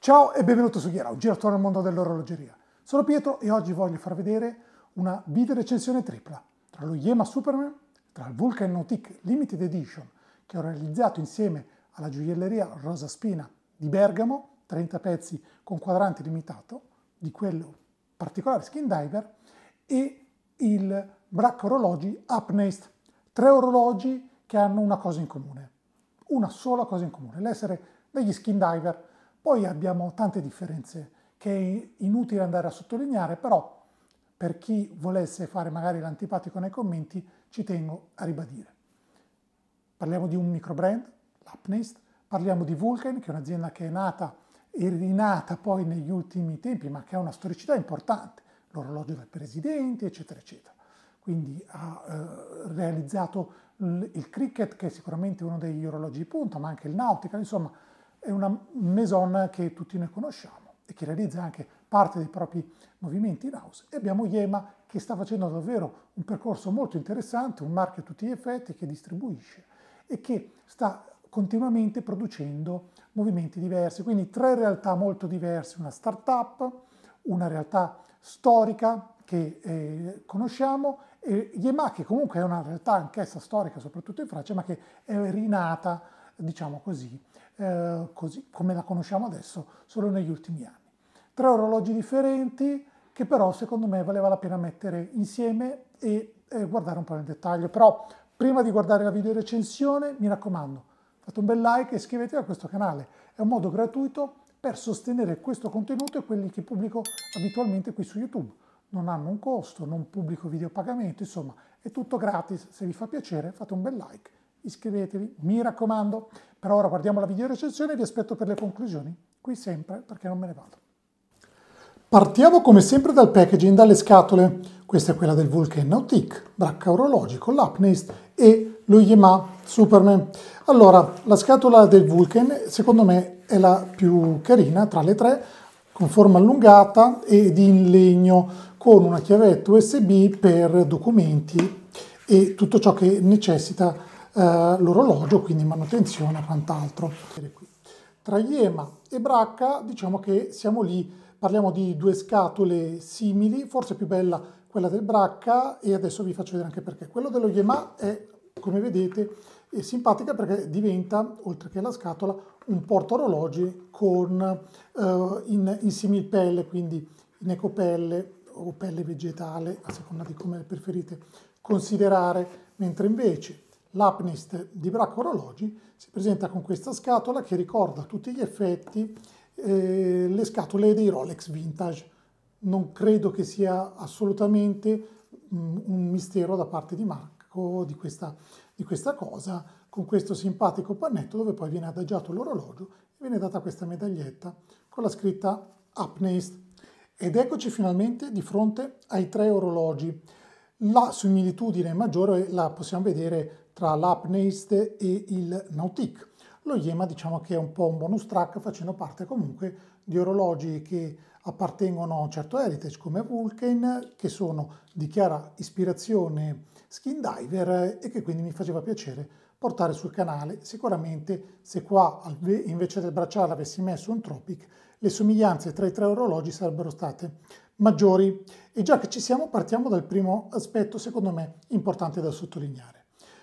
Ciao e benvenuto su Ghiera, un giratore attorno al mondo dell'orologeria. Sono Pietro e oggi voglio far vedere una video recensione tripla tra lo Yema Superman, tra il Vulcan Nautic Limited Edition che ho realizzato insieme alla gioielleria Rosa Spina di Bergamo, 30 pezzi con quadrante limitato, di quello particolare Skin Diver, e il Brac Orologi Upnest. Tre orologi che hanno una cosa in comune, una sola cosa in comune, l'essere degli skin diver. Poi abbiamo tante differenze che è inutile andare a sottolineare, però per chi volesse fare magari l'antipatico nei commenti ci tengo a ribadire. Parliamo di un micro brand, l'Upnest, parliamo di Vulcan, che è un'azienda che è nata e rinata poi negli ultimi tempi, ma che ha una storicità importante, l'orologio del presidente, eccetera, eccetera quindi ha eh, realizzato il cricket che è sicuramente uno degli orologi di punta, ma anche il nautical, insomma è una maison che tutti noi conosciamo e che realizza anche parte dei propri movimenti in house. E abbiamo Yema che sta facendo davvero un percorso molto interessante, un marchio a tutti gli effetti che distribuisce e che sta continuamente producendo movimenti diversi. Quindi tre realtà molto diverse, una startup, una realtà storica che eh, conosciamo e che comunque è una realtà anch'essa storica, soprattutto in Francia, ma che è rinata, diciamo così, eh, così come la conosciamo adesso, solo negli ultimi anni. Tre orologi differenti che però secondo me valeva la pena mettere insieme e eh, guardare un po' nel dettaglio. Però prima di guardare la video recensione, mi raccomando, fate un bel like e iscrivetevi a questo canale. È un modo gratuito per sostenere questo contenuto e quelli che pubblico abitualmente qui su YouTube non hanno un costo, non pubblico video pagamento, insomma è tutto gratis, se vi fa piacere fate un bel like, iscrivetevi, mi raccomando. Per ora guardiamo la video recensione e vi aspetto per le conclusioni, qui sempre perché non me ne vado. Partiamo come sempre dal packaging, dalle scatole. Questa è quella del Vulcan Vulcanautic, Bracca Orologico, l'Apnist e lo Yema Superman. Allora, la scatola del Vulcan secondo me è la più carina tra le tre con forma allungata ed in legno con una chiavetta USB per documenti e tutto ciò che necessita eh, l'orologio, quindi manutenzione e quant'altro. Tra Iema e Bracca diciamo che siamo lì, parliamo di due scatole simili, forse più bella quella del Bracca e adesso vi faccio vedere anche perché. Quello dello Iema è come vedete è simpatica perché diventa, oltre che la scatola, un portorologgi con, eh, in, in similpelle, quindi in ecopelle o pelle vegetale, a seconda di come preferite considerare, mentre invece l'apnist di Bracco Orologi si presenta con questa scatola che ricorda a tutti gli effetti eh, le scatole dei Rolex Vintage. Non credo che sia assolutamente mm, un mistero da parte di Mark ecco, di questa, di questa cosa, con questo simpatico pannetto dove poi viene adagiato l'orologio e viene data questa medaglietta con la scritta Apneist. Ed eccoci finalmente di fronte ai tre orologi. La similitudine maggiore la possiamo vedere tra l'Apneist e il Nautique. Lo Yema diciamo che è un po' un bonus track facendo parte comunque di orologi che appartengono a un certo heritage come Vulcan, che sono di chiara ispirazione skin diver e che quindi mi faceva piacere portare sul canale. Sicuramente se qua invece del bracciale avessi messo un Tropic, le somiglianze tra i tre orologi sarebbero state maggiori. E già che ci siamo partiamo dal primo aspetto secondo me importante da sottolineare.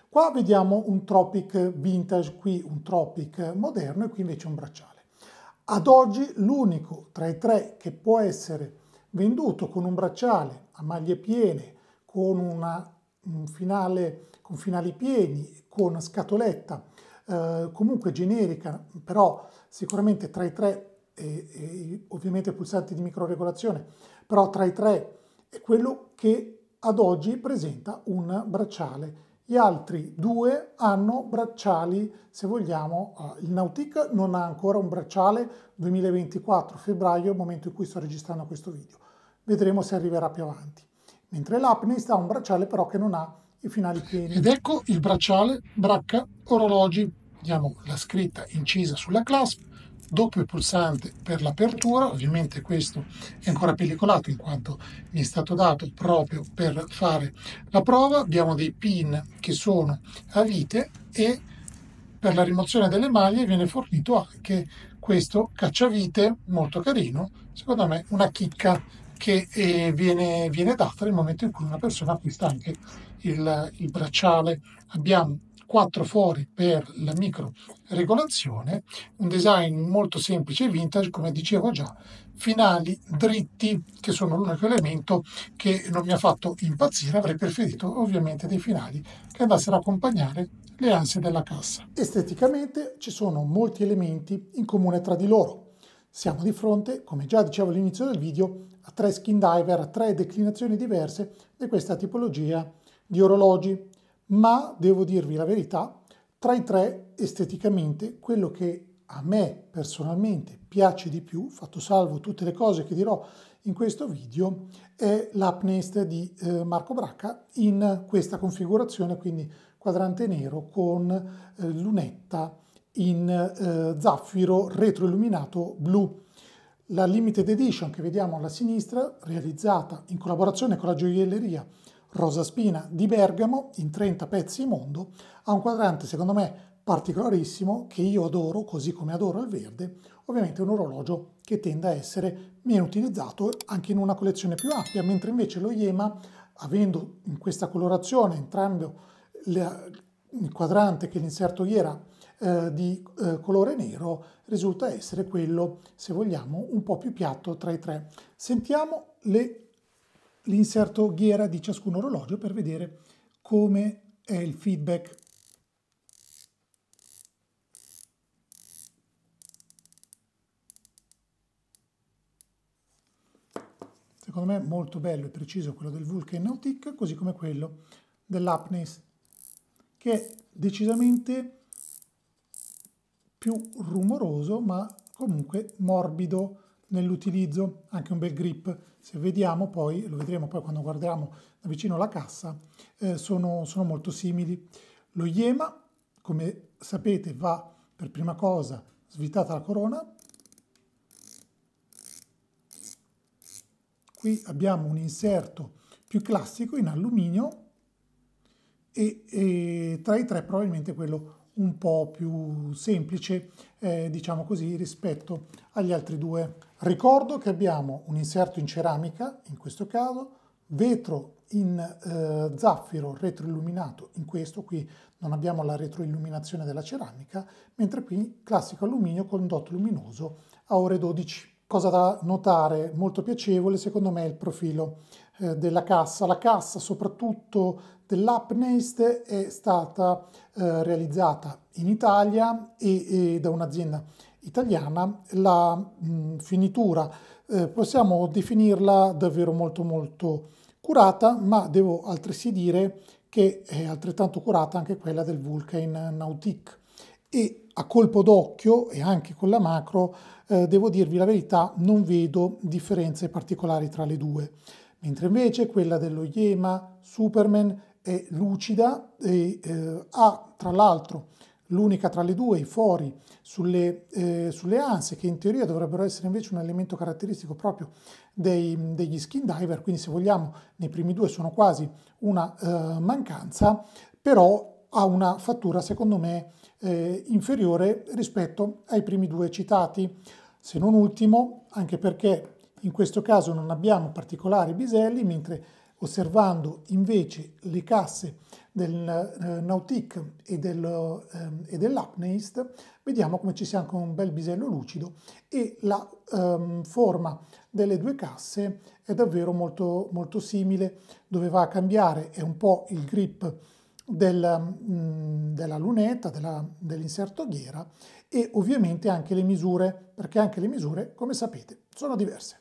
Qua vediamo un Tropic vintage, qui un Tropic moderno e qui invece un bracciale. Ad oggi l'unico tra i tre che può essere venduto con un bracciale a maglie piene, con, una, un finale, con finali pieni, con scatoletta, eh, comunque generica, però sicuramente tra i tre, e, e ovviamente pulsanti di microregolazione, però tra i tre è quello che ad oggi presenta un bracciale gli altri due hanno bracciali, se vogliamo, eh, il Nautic non ha ancora un bracciale 2024 febbraio, momento in cui sto registrando questo video. Vedremo se arriverà più avanti. Mentre l'Apnist ha un bracciale però che non ha i finali pieni. Ed ecco il bracciale Bracca Orologi. Vediamo la scritta incisa sulla clasp dopo il pulsante per l'apertura, ovviamente questo è ancora pellicolato in quanto mi è stato dato proprio per fare la prova, abbiamo dei pin che sono a vite e per la rimozione delle maglie viene fornito anche questo cacciavite molto carino, secondo me una chicca che eh, viene, viene, data nel momento in cui una persona acquista anche il, il bracciale. Abbiamo quattro fori per la micro regolazione, un design molto semplice e vintage, come dicevo già, finali dritti, che sono l'unico elemento che non mi ha fatto impazzire, avrei preferito ovviamente dei finali che andassero ad accompagnare le ansie della cassa. Esteticamente ci sono molti elementi in comune tra di loro. Siamo di fronte, come già dicevo all'inizio del video, a tre skin diver, a tre declinazioni diverse di questa tipologia di orologi ma devo dirvi la verità, tra i tre esteticamente quello che a me personalmente piace di più, fatto salvo tutte le cose che dirò in questo video, è l'Apnest di eh, Marco Bracca in questa configurazione, quindi quadrante nero con eh, lunetta in eh, zaffiro retroilluminato blu. La limited edition che vediamo alla sinistra, realizzata in collaborazione con la gioielleria Rosa Spina di Bergamo in 30 pezzi mondo ha un quadrante secondo me particolarissimo che io adoro così come adoro il verde, ovviamente è un orologio che tende a essere meno utilizzato anche in una collezione più ampia, mentre invece lo Yema avendo in questa colorazione entrambi il quadrante che l'inserto era eh, di eh, colore nero risulta essere quello, se vogliamo, un po' più piatto tra i tre. Sentiamo le l'inserto ghiera di ciascun orologio per vedere come è il feedback. Secondo me molto bello e preciso quello del Vulcan Nautic, così come quello dell'Apnes, che è decisamente più rumoroso ma comunque morbido nell'utilizzo, anche un bel grip se vediamo poi, lo vedremo poi quando guardiamo da vicino la cassa, eh, sono, sono molto simili. Lo Yema, come sapete, va per prima cosa svitata la corona. Qui abbiamo un inserto più classico in alluminio e, e tra i tre probabilmente quello un po' più semplice, eh, diciamo così, rispetto agli altri due. Ricordo che abbiamo un inserto in ceramica, in questo caso, vetro in eh, zaffiro retroilluminato, in questo qui non abbiamo la retroilluminazione della ceramica, mentre qui classico alluminio con dot luminoso a ore 12. Cosa da notare molto piacevole secondo me è il profilo eh, della cassa. La cassa soprattutto dell'app è stata eh, realizzata in Italia e, e da un'azienda italiana. La mh, finitura eh, possiamo definirla davvero molto molto curata, ma devo altresì dire che è altrettanto curata anche quella del Vulcan Nautic e a colpo d'occhio e anche con la macro eh, devo dirvi la verità non vedo differenze particolari tra le due mentre invece quella dello Yema Superman è lucida e eh, ha tra l'altro l'unica tra le due, i fori sulle, eh, sulle, ansie, che in teoria dovrebbero essere invece un elemento caratteristico proprio dei, degli skin diver, quindi se vogliamo nei primi due sono quasi una eh, mancanza, però ha una fattura secondo me eh, inferiore rispetto ai primi due citati, se non ultimo, anche perché in questo caso non abbiamo particolari biselli, mentre osservando invece le casse del eh, Nautic e, del, ehm, e dell'Apneist, vediamo come ci sia anche un bel bisello lucido e la ehm, forma delle due casse è davvero molto, molto simile, dove va a cambiare è un po' il grip del, mh, mm, della lunetta, dell'inserto ghiera e ovviamente anche le misure, perché anche le misure, come sapete, sono diverse.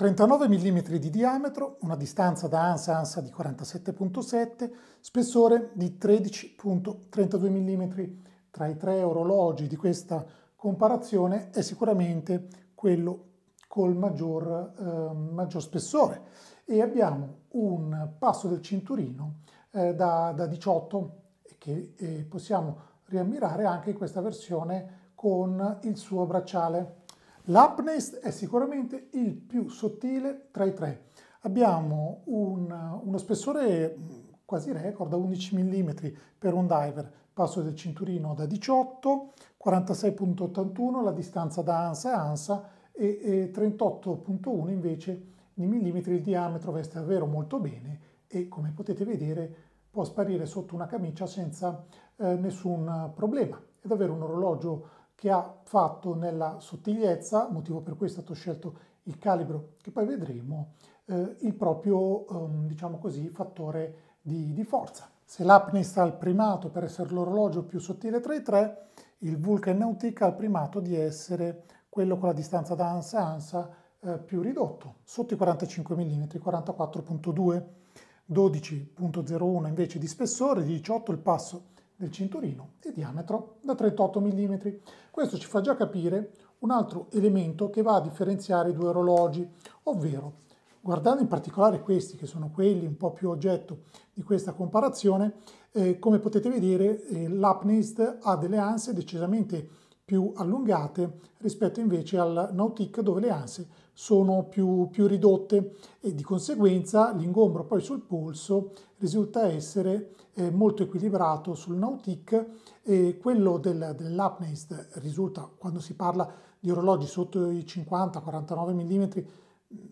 39 mm di diametro, una distanza da ANSA-ANSA di 47.7, spessore di 13.32 mm. Tra i tre orologi di questa comparazione è sicuramente quello col maggior, eh, maggior spessore e abbiamo un passo del cinturino eh, da, da, 18 che eh, possiamo riammirare anche in questa versione con il suo bracciale L'Apnest è sicuramente il più sottile tra i tre. Abbiamo un, uno spessore mm, quasi record a 11 mm per un diver, passo del cinturino da 18, 46.81 la distanza da ansa a ansa e, e 38.1 invece di millimetri il diametro veste davvero molto bene e come potete vedere può sparire sotto una camicia senza eh, nessun problema. È davvero un orologio che ha fatto nella sottigliezza, motivo per cui è stato scelto il calibro che poi vedremo, eh, il proprio, ehm, diciamo così, fattore di, di forza. Se l'Apnis ha il primato per essere l'orologio più sottile tra i tre, il Vulcan Nautica ha il primato di essere quello con la distanza da ansa-ansa eh, più ridotto, sotto i 45 mm, 44.2, 12.01 invece di spessore, di 18 il passo del cinturino e diametro da 38 mm. Questo ci fa già capire un altro elemento che va a differenziare i due orologi, ovvero guardando in particolare questi che sono quelli un po' più oggetto di questa comparazione, eh, come potete vedere eh, l'Apnist ha delle anse decisamente più allungate rispetto invece al Nautic dove le anse sono più, più ridotte e di conseguenza l'ingombro poi sul polso risulta essere eh, molto equilibrato sul Nautic e quello del, dell'Apnest risulta, quando si parla di orologi sotto i 50-49 mm,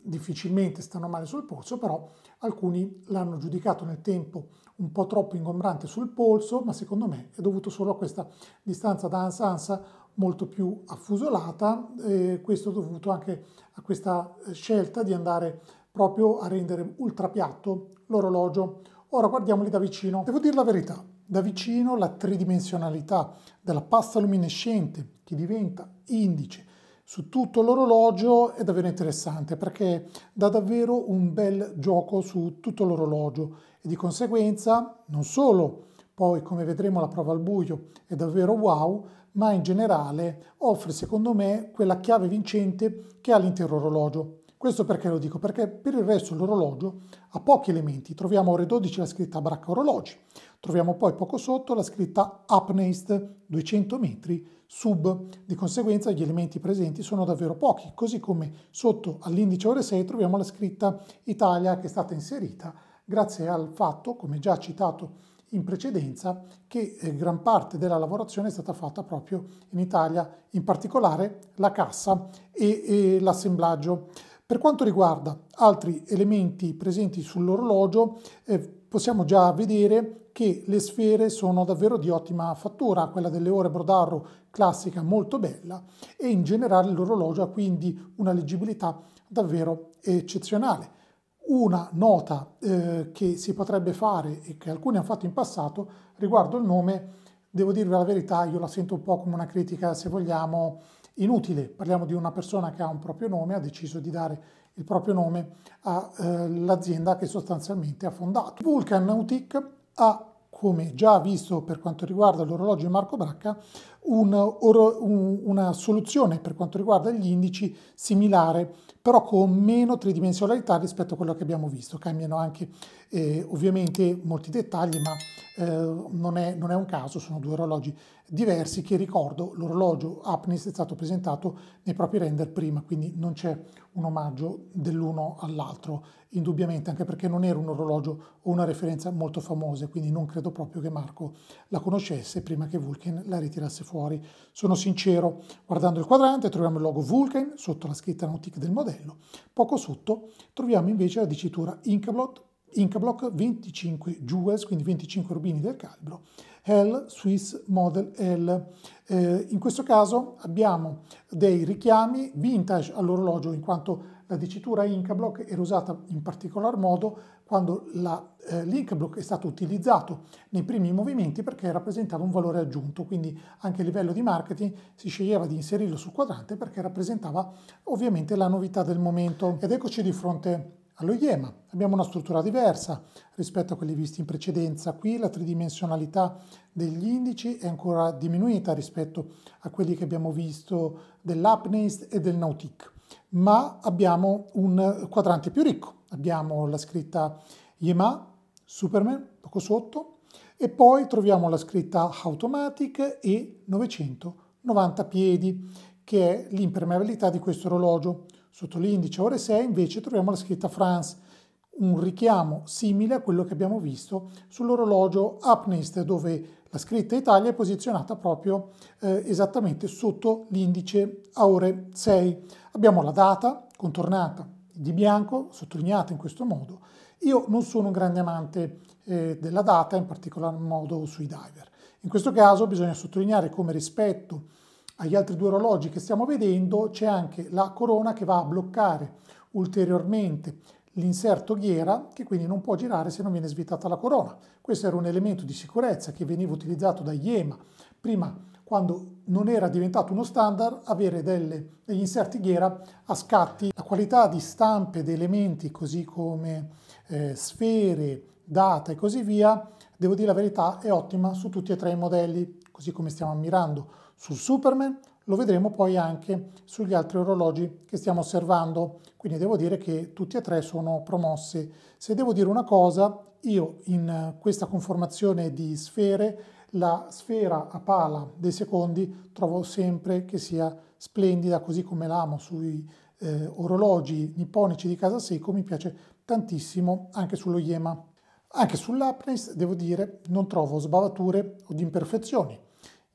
difficilmente stanno male sul polso, però alcuni l'hanno giudicato nel tempo un po' troppo ingombrante sul polso, ma secondo me è dovuto solo a questa distanza da ansa-ansa molto più affusolata, eh, questo dovuto anche a questa scelta di andare proprio a rendere ultra piatto l'orologio Ora guardiamoli da vicino. Devo dire la verità, da vicino la tridimensionalità della pasta luminescente che diventa indice su tutto l'orologio è davvero interessante perché dà davvero un bel gioco su tutto l'orologio e di conseguenza non solo poi come vedremo la prova al buio è davvero wow ma in generale offre secondo me quella chiave vincente che ha l'intero orologio questo perché lo dico? Perché per il resto l'orologio ha pochi elementi. Troviamo a ore 12 la scritta Bracca Orologi, troviamo poi poco sotto la scritta Apneist 200 metri sub. Di conseguenza gli elementi presenti sono davvero pochi, così come sotto all'indice ore 6 troviamo la scritta Italia che è stata inserita grazie al fatto, come già citato in precedenza, che eh, gran parte della lavorazione è stata fatta proprio in Italia, in particolare la cassa e, e l'assemblaggio. Per quanto riguarda altri elementi presenti sull'orologio, eh, possiamo già vedere che le sfere sono davvero di ottima fattura, quella delle ore Brodarro classica molto bella e in generale l'orologio ha quindi una leggibilità davvero eccezionale. Una nota eh, che si potrebbe fare e che alcuni hanno fatto in passato riguardo il nome, devo dirvi la verità, io la sento un po' come una critica, se vogliamo, inutile. Parliamo di una persona che ha un proprio nome, ha deciso di dare il proprio nome all'azienda eh, che sostanzialmente ha fondato. Vulcan Nautic ha, come già visto per quanto riguarda l'orologio di Marco Bracca, un, oro, un, una soluzione per quanto riguarda gli indici similare, però con meno tridimensionalità rispetto a quello che abbiamo visto. Cambiano anche eh, ovviamente molti dettagli, ma eh, non è, non, è, un caso, sono due orologi diversi che ricordo l'orologio Apnis è stato presentato nei propri render prima, quindi non c'è un omaggio dell'uno all'altro, indubbiamente, anche perché non era un orologio o una referenza molto famosa, quindi non credo proprio che Marco la conoscesse prima che Vulcan la ritirasse fuori. Sono sincero, guardando il quadrante troviamo il logo Vulcan sotto la scritta Nautic del modello, poco sotto troviamo invece la dicitura Incablot Inca Block 25 joules, quindi 25 rubini del calibro, L Swiss Model L. Eh, in questo caso abbiamo dei richiami vintage all'orologio, in quanto la dicitura Inca Block era usata in particolar modo quando l'Inca eh, Block è stato utilizzato nei primi movimenti perché rappresentava un valore aggiunto, quindi anche a livello di marketing si sceglieva di inserirlo sul quadrante perché rappresentava ovviamente la novità del momento. Ed eccoci di fronte allo IEMA. Abbiamo una struttura diversa rispetto a quelli visti in precedenza. Qui la tridimensionalità degli indici è ancora diminuita rispetto a quelli che abbiamo visto dell'APNIST e del Nautic, ma abbiamo un quadrante più ricco. Abbiamo la scritta IEMA, Superman, poco sotto, e poi troviamo la scritta Automatic e 990 piedi, che è l'impermeabilità di questo orologio sotto l'indice ore 6 invece troviamo la scritta France, un richiamo simile a quello che abbiamo visto sull'orologio Apnest dove la scritta Italia è posizionata proprio eh, esattamente sotto l'indice a ore 6. Abbiamo la data contornata di bianco, sottolineata in questo modo. Io non sono un grande amante eh, della data, in particolar modo sui diver. In questo caso bisogna sottolineare come rispetto agli altri due orologi che stiamo vedendo c'è anche la corona che va a bloccare ulteriormente l'inserto ghiera che quindi non può girare se non viene svitata la corona. Questo era un elemento di sicurezza che veniva utilizzato da IEMA prima quando non era diventato uno standard avere delle, degli inserti ghiera a scatti. La qualità di stampe di elementi così come eh, sfere, data e così via, devo dire la verità, è ottima su tutti e tre i modelli così come stiamo ammirando sul Superman, lo vedremo poi anche sugli altri orologi che stiamo osservando. Quindi devo dire che tutti e tre sono promosse. Se devo dire una cosa, io in questa conformazione di sfere, la sfera a pala dei secondi trovo sempre che sia splendida, così come l'amo sui eh, orologi nipponici di casa Seiko, mi piace tantissimo anche sullo Yema. Anche sull'Apnes, devo dire, non trovo sbavature o imperfezioni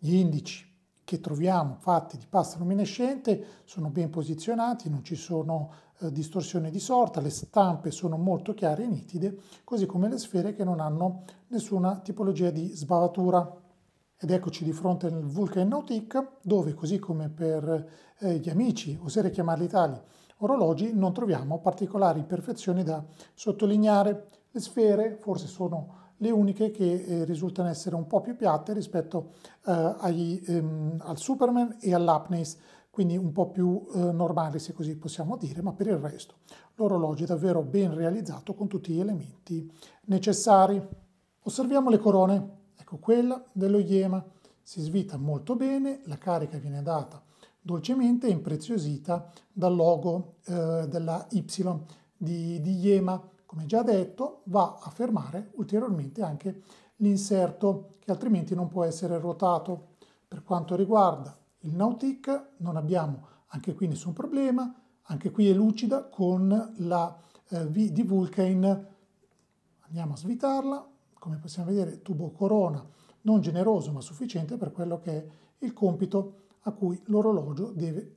gli indici che troviamo fatti di pasta luminescente sono ben posizionati, non ci sono eh, distorsioni di sorta, le stampe sono molto chiare e nitide, così come le sfere che non hanno nessuna tipologia di sbavatura. Ed eccoci di fronte al Vulcan Nautic, dove, così come per eh, gli amici, oserei chiamarli tali, orologi, non troviamo particolari imperfezioni da sottolineare. Le sfere forse sono le uniche che eh, risultano essere un po' più piatte rispetto eh, agli, ehm, al Superman e all'Apneis, quindi un po' più eh, normali se così possiamo dire, ma per il resto l'orologio è davvero ben realizzato con tutti gli elementi necessari. Osserviamo le corone, ecco quella dello Yema, si svita molto bene, la carica viene data dolcemente impreziosita dal logo eh, della Y di, di Yema come già detto, va a fermare ulteriormente anche l'inserto che altrimenti non può essere ruotato. Per quanto riguarda il Nautic non abbiamo anche qui nessun problema, anche qui è lucida con la eh, V di Vulcan. Andiamo a svitarla, come possiamo vedere tubo corona non generoso ma sufficiente per quello che è il compito a cui l'orologio deve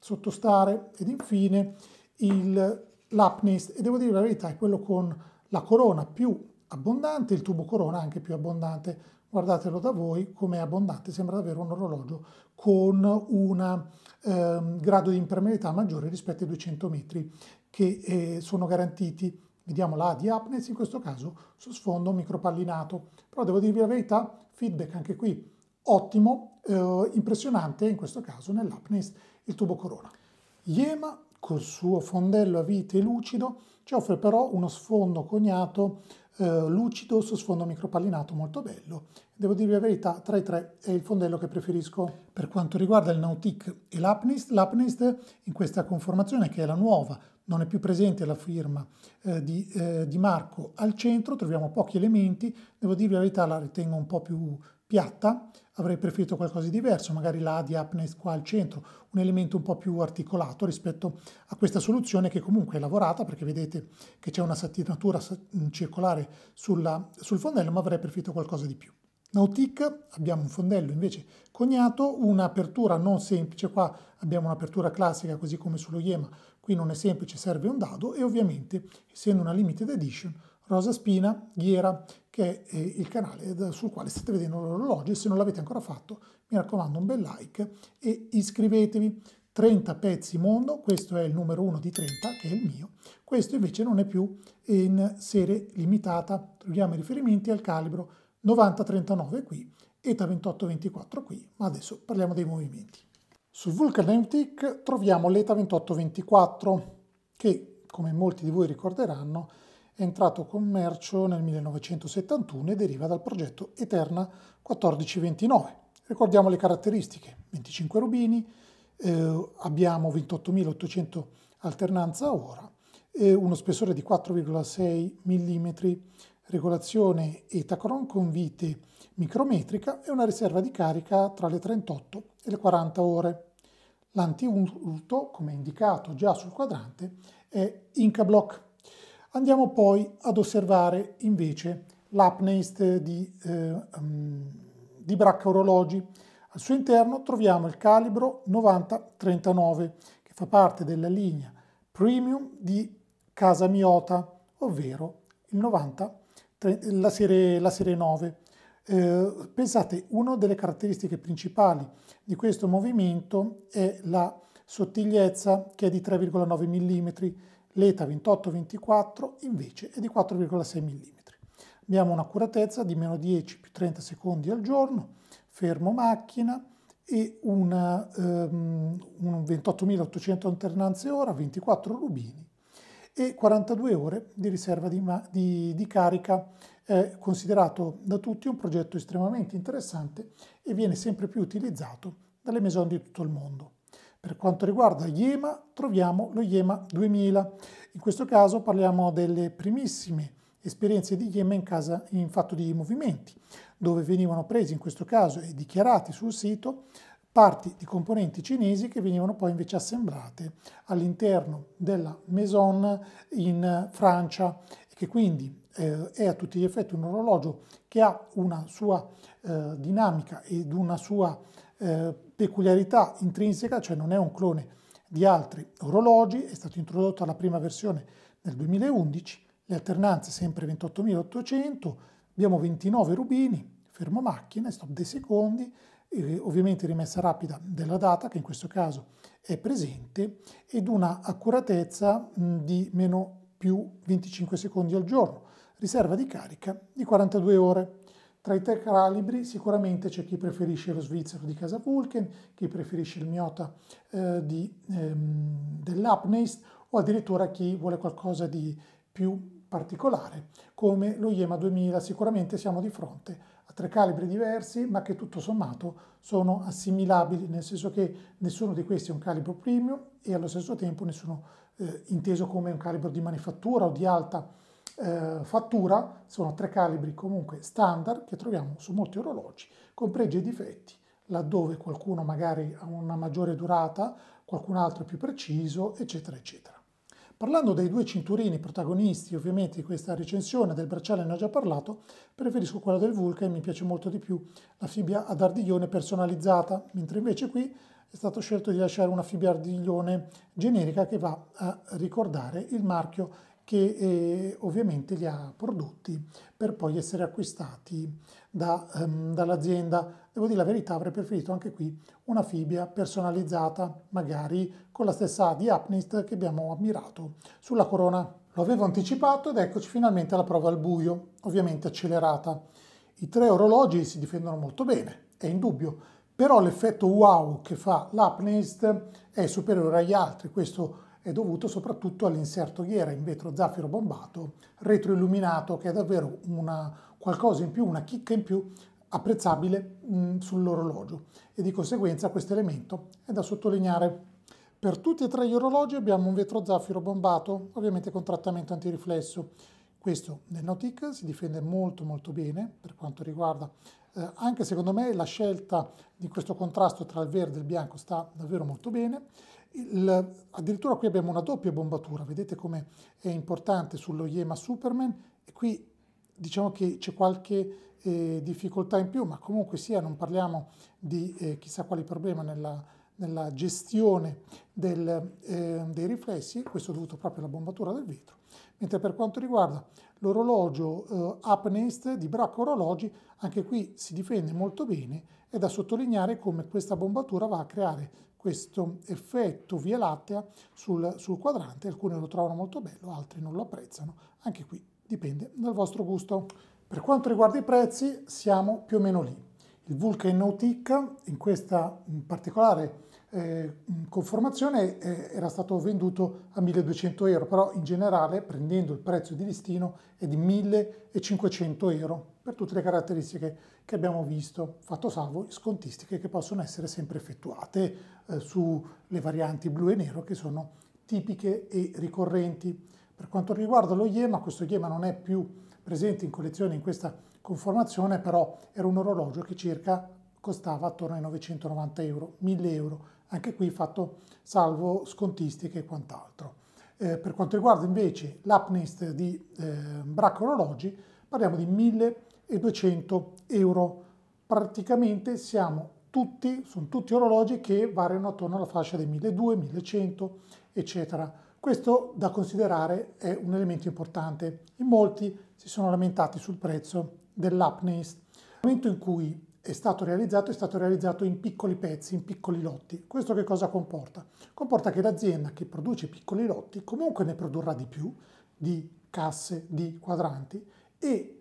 sottostare ed infine il l'apnist e devo dire la verità è quello con la corona più abbondante, il tubo corona anche più abbondante. Guardatelo da voi come abbondante, sembra davvero un orologio con un eh, grado di impermeabilità maggiore rispetto ai 200 metri che eh, sono garantiti. Vediamo la di Apnes, in questo caso su sfondo micropallinato. Però devo dirvi la verità, feedback anche qui ottimo, eh, impressionante in questo caso nell'Apnes il tubo corona. Iema col suo fondello a vite lucido, ci offre però uno sfondo cognato eh, lucido su sfondo micropallinato molto bello. Devo dirvi la verità, tra i tre è il fondello che preferisco. Per quanto riguarda il Nautic e l'Apnist, l'Apnist in questa conformazione che è la nuova, non è più presente la firma eh, di, eh, di Marco al centro, troviamo pochi elementi, devo dirvi la verità la ritengo un po' più piatta, avrei preferito qualcosa di diverso, magari la diapnes Apnet qua al centro, un elemento un po' più articolato rispetto a questa soluzione che comunque è lavorata perché vedete che c'è una satinatura mm, circolare sulla, sul fondello, ma avrei preferito qualcosa di più. Nautic abbiamo un fondello invece coniato, un'apertura non semplice, qua abbiamo un'apertura classica così come sullo Yema, qui non è semplice, serve un dado e ovviamente essendo una limited edition Rosa Spina, Ghiera, che è eh, il canale sul quale state vedendo l'orologio. Se non l'avete ancora fatto, mi raccomando un bel like e iscrivetevi. 30 pezzi mondo, questo è il numero 1 di 30, che è il mio. Questo invece non è più in serie limitata. Troviamo i riferimenti al calibro 90-39 qui, ETA 28-24 qui, ma adesso parliamo dei movimenti. Sul Vulcan Antic troviamo l'ETA 28-24, che, come molti di voi ricorderanno, è entrato commercio nel 1971 e deriva dal progetto Eterna 1429. Ricordiamo le caratteristiche, 25 rubini, eh, abbiamo 28.800 alternanza ora, eh, uno spessore di 4,6 mm, regolazione Etacron con vite micrometrica e una riserva di carica tra le 38 e le 40 ore. L'antiurto, come indicato già sul quadrante, è Inca Block Andiamo poi ad osservare invece l'apneist di, eh, mm, di Bracca Orologi. Al suo interno troviamo il calibro 9039 che fa parte della linea premium di Casa Miota, ovvero il 90, la, serie, la serie 9. Eh, pensate, una delle caratteristiche principali di questo movimento è la sottigliezza che è di 3,9 mm, l'ETA 28-24 invece è di 4,6 mm. Abbiamo un'accuratezza di meno 10 più 30 secondi al giorno, fermo macchina e una, um, un 28.800 alternanze ora, 24 rubini e 42 ore di riserva di, di, di carica è considerato da tutti un progetto estremamente interessante e viene sempre più utilizzato dalle maison di tutto il mondo. Per quanto riguarda Yema, troviamo lo Yema 2000. In questo caso parliamo delle primissime esperienze di Yema in, casa, in fatto di movimenti, dove venivano presi in questo caso e dichiarati sul sito parti di componenti cinesi che venivano poi invece assemblate all'interno della Maison in Francia e che quindi eh, è a tutti gli effetti un orologio che ha una sua eh, dinamica ed una sua eh, peculiarità intrinseca, cioè non è un clone di altri orologi, è stato introdotto alla prima versione nel 2011, le alternanze sempre 28.800, abbiamo 29 rubini, fermo macchina, stop dei secondi, ovviamente rimessa rapida della data che in questo caso è presente ed una accuratezza di meno più 25 secondi al giorno, riserva di carica di 42 ore. Tra i tre calibri sicuramente c'è chi preferisce lo svizzero di Casa Vulcan, chi preferisce il Miota eh, ehm, dell'Apneist o addirittura chi vuole qualcosa di più particolare come lo Yema 2000. Sicuramente siamo di fronte a tre calibri diversi ma che tutto sommato sono assimilabili nel senso che nessuno di questi è un calibro premium e allo stesso tempo nessuno eh, inteso come un calibro di manifattura o di alta eh, fattura, sono tre calibri comunque standard che troviamo su molti orologi, con pregi e difetti, laddove qualcuno magari ha una maggiore durata, qualcun altro è più preciso, eccetera, eccetera. Parlando dei due cinturini protagonisti ovviamente di questa recensione, del bracciale ne ho già parlato, preferisco quella del Vulcan, e mi piace molto di più la fibbia ad ardiglione personalizzata, mentre invece qui è stato scelto di lasciare una fibbia ardiglione generica che va a ricordare il marchio che eh, ovviamente li ha prodotti per poi essere acquistati da, um, dall'azienda. Devo dire la verità, avrei preferito anche qui una fibbia personalizzata, magari con la stessa di Apnist che abbiamo ammirato sulla corona. Lo avevo anticipato ed eccoci finalmente alla prova al buio, ovviamente accelerata. I tre orologi si difendono molto bene, è indubbio, però l'effetto wow che fa l'Apnist è superiore agli altri, questo è dovuto soprattutto ghiera in vetro zaffiro bombato retroilluminato che è davvero una qualcosa in più, una chicca in più apprezzabile mm, sull'orologio e di conseguenza questo elemento è da sottolineare. Per tutti e tre gli orologi abbiamo un vetro zaffiro bombato, ovviamente con trattamento antiriflesso. Questo nel Nautic si difende molto molto bene per quanto riguarda eh, anche secondo me la scelta di questo contrasto tra il verde e il bianco sta davvero molto bene. Il, addirittura qui abbiamo una doppia bombatura, vedete come è importante sullo Yema Superman e qui diciamo che c'è qualche eh, difficoltà in più, ma comunque sia non parliamo di eh, chissà quali problemi nella, nella gestione del, eh, dei riflessi, questo è dovuto proprio alla bombatura del vetro. Mentre per quanto riguarda l'orologio eh, Upnest di Bracco Orologi, anche qui si difende molto bene, è da sottolineare come questa bombatura va a creare questo effetto via lattea sul, sul quadrante, alcuni lo trovano molto bello, altri non lo apprezzano, anche qui dipende dal vostro gusto. Per quanto riguarda i prezzi siamo più o meno lì. Il Vulcan Nautic in questa in particolare eh, con eh, era stato venduto a 1200 euro, però in generale prendendo il prezzo di listino è di 1500 euro per tutte le caratteristiche che abbiamo visto, fatto salvo scontistiche che possono essere sempre effettuate eh, sulle varianti blu e nero che sono tipiche e ricorrenti. Per quanto riguarda lo Yema, questo Yema non è più presente in collezione in questa conformazione, però era un orologio che circa costava attorno ai 990 euro, 1000 euro anche qui fatto salvo scontistiche e quant'altro. Eh, per quanto riguarda invece l'upnist di eh, Bracco Orologi, parliamo di 1200 euro. Praticamente siamo tutti, sono tutti orologi che variano attorno alla fascia dei 1200, 1100, eccetera. Questo da considerare è un elemento importante. In molti si sono lamentati sul prezzo dell'upnist. Nel momento in cui è stato realizzato è stato realizzato in piccoli pezzi, in piccoli lotti. Questo che cosa comporta? Comporta che l'azienda che produce piccoli lotti comunque ne produrrà di più, di casse, di quadranti e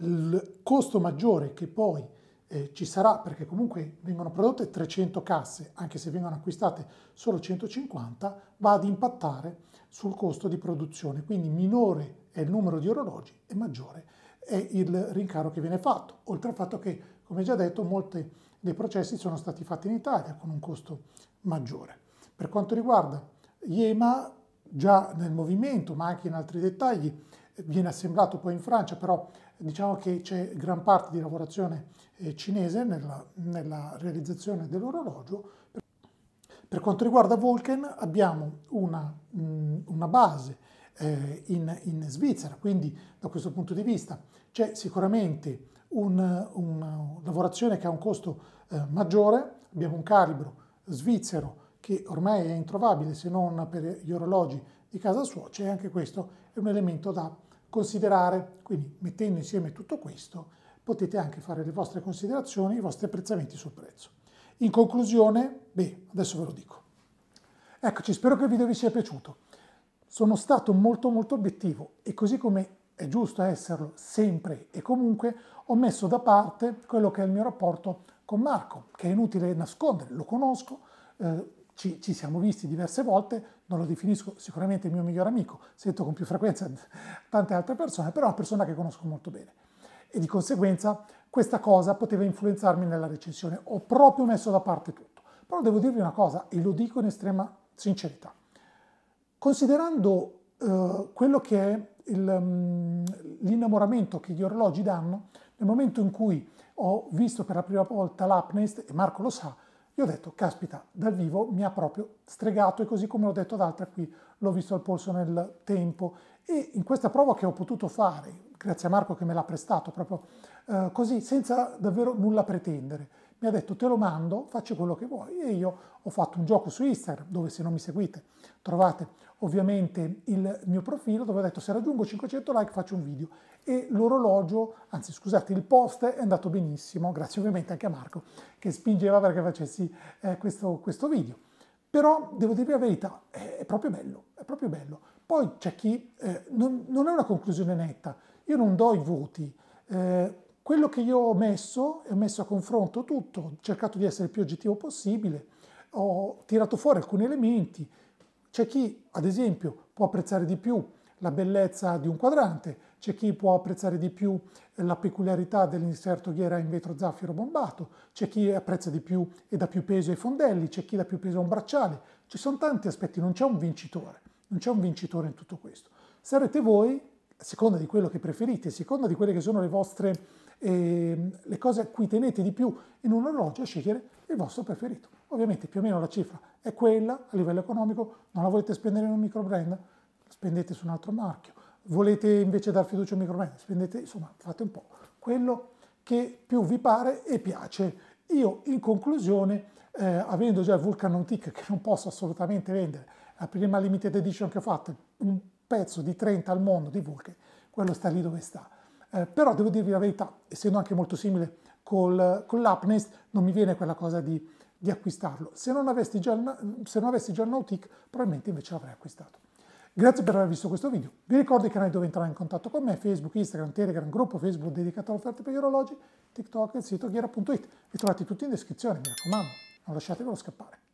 il costo maggiore che poi eh, ci sarà, perché comunque vengono prodotte 300 casse, anche se vengono acquistate solo 150, va ad impattare sul costo di produzione. Quindi minore è il numero di orologi e maggiore è il rincaro che viene fatto, oltre al fatto che come già detto, molti dei processi sono stati fatti in Italia con un costo maggiore. Per quanto riguarda IEMA, già nel movimento, ma anche in altri dettagli, eh, viene assemblato poi in Francia, però diciamo che c'è gran parte di lavorazione eh, cinese nella, nella realizzazione dell'orologio. Per quanto riguarda Vulcan abbiamo una, mm, una base eh, in, in Svizzera, quindi da questo punto di vista c'è sicuramente una, una lavorazione che ha un costo eh, maggiore, abbiamo un calibro svizzero che ormai è introvabile se non per gli orologi di casa suocera e anche questo è un elemento da considerare. Quindi mettendo insieme tutto questo potete anche fare le vostre considerazioni, i vostri apprezzamenti sul prezzo. In conclusione, beh, adesso ve lo dico. Eccoci, spero che il video vi sia piaciuto. Sono stato molto molto obiettivo e così come è giusto esserlo sempre e comunque, ho messo da parte quello che è il mio rapporto con Marco, che è inutile nascondere, lo conosco, eh, ci, ci, siamo visti diverse volte, non lo definisco sicuramente il mio miglior amico, sento con più frequenza tante altre persone, però è una persona che conosco molto bene. E di conseguenza questa cosa poteva influenzarmi nella recensione, ho proprio messo da parte tutto. Però devo dirvi una cosa, e lo dico in estrema sincerità, considerando eh, quello che è Mm, l'innamoramento che gli orologi danno, nel momento in cui ho visto per la prima volta l'Apnest, e Marco lo sa, gli ho detto, caspita, dal vivo mi ha proprio stregato e così come l'ho detto ad altre qui, l'ho visto al polso nel tempo e in questa prova che ho potuto fare, grazie a Marco che me l'ha prestato proprio eh, così, senza davvero nulla pretendere, mi ha detto te lo mando, faccio quello che vuoi e io ho fatto un gioco su Instagram dove se non mi seguite trovate ovviamente il mio profilo dove ho detto se raggiungo 500 like faccio un video e l'orologio, anzi scusate, il post è andato benissimo, grazie ovviamente anche a Marco che spingeva perché facessi eh, questo, questo video. Però devo dirvi la verità, è, è proprio bello, è proprio bello. Poi c'è chi, eh, non, non, è una conclusione netta, io non do i voti, eh, quello che io ho messo, ho messo a confronto tutto, ho cercato di essere il più oggettivo possibile, ho tirato fuori alcuni elementi. C'è chi, ad esempio, può apprezzare di più la bellezza di un quadrante, c'è chi può apprezzare di più la peculiarità dell'inserto ghiera in vetro zaffiro bombato, c'è chi apprezza di più e dà più peso ai fondelli, c'è chi dà più peso a un bracciale. Ci sono tanti aspetti, non c'è un vincitore, non c'è un vincitore in tutto questo. Sarete voi, a seconda di quello che preferite, a seconda di quelle che sono le vostre eh, le cose a cui tenete di più in un orologio e scegliere il vostro preferito. Ovviamente più o meno la cifra è quella a livello economico, non la volete spendere in un micro brand, spendete su un altro marchio, volete invece dar fiducia a un micro brand, spendete, insomma fate un po' quello che più vi pare e piace. Io in conclusione, eh, avendo già il Vulcan Antique che non posso assolutamente vendere, la prima limited edition che ho fatto, un pezzo di 30 al mondo di Vulcan, quello sta lì dove sta eh, però devo dirvi la verità, essendo anche molto simile col, con l'Apnest, non mi viene quella cosa di, di acquistarlo. Se non, avessi già, se non avessi già il Nautic, probabilmente invece l'avrei acquistato. Grazie per aver visto questo video. Vi ricordo i canali dove entrare in contatto con me, Facebook, Instagram, Telegram, gruppo Facebook dedicato all'offerta per gli orologi, TikTok e il sito ghiera.it. Vi trovate tutti in descrizione, mi raccomando, non lasciatevelo scappare.